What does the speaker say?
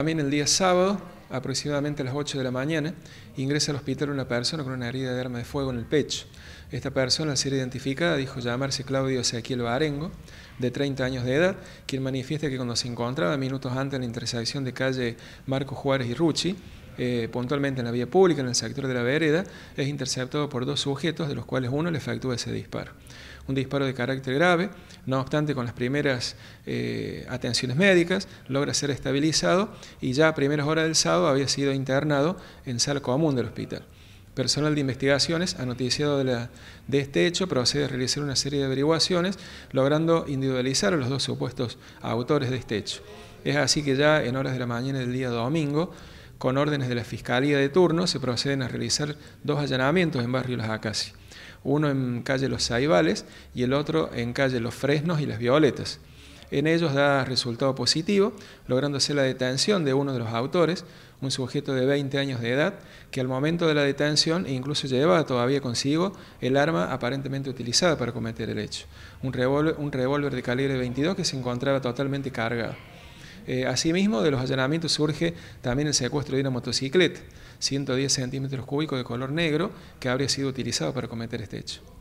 También el día sábado, aproximadamente a las 8 de la mañana, ingresa al hospital una persona con una herida de arma de fuego en el pecho. Esta persona, al ser identificada, dijo llamarse Claudio Ezequiel Barengo, de 30 años de edad, quien manifiesta que cuando se encontraba minutos antes en la intersección de calle Marco Juárez y Rucci, eh, puntualmente en la vía pública, en el sector de la vereda, es interceptado por dos sujetos, de los cuales uno le efectúa ese disparo. Un disparo de carácter grave, no obstante, con las primeras eh, atenciones médicas, logra ser estabilizado y ya a primeras horas del sábado había sido internado en sala común del hospital. Personal de investigaciones, ha de, de este hecho, procede a realizar una serie de averiguaciones, logrando individualizar a los dos supuestos autores de este hecho. Es así que ya en horas de la mañana del día domingo, con órdenes de la Fiscalía de turno, se proceden a realizar dos allanamientos en Barrio Las Acacias, uno en calle Los Saibales y el otro en calle Los Fresnos y Las Violetas. En ellos da resultado positivo, lográndose la detención de uno de los autores, un sujeto de 20 años de edad, que al momento de la detención incluso llevaba todavía consigo el arma aparentemente utilizada para cometer el hecho, un revólver de calibre 22 que se encontraba totalmente cargado. Eh, asimismo, de los allanamientos surge también el secuestro de una motocicleta, 110 centímetros cúbicos de color negro, que habría sido utilizado para cometer este hecho.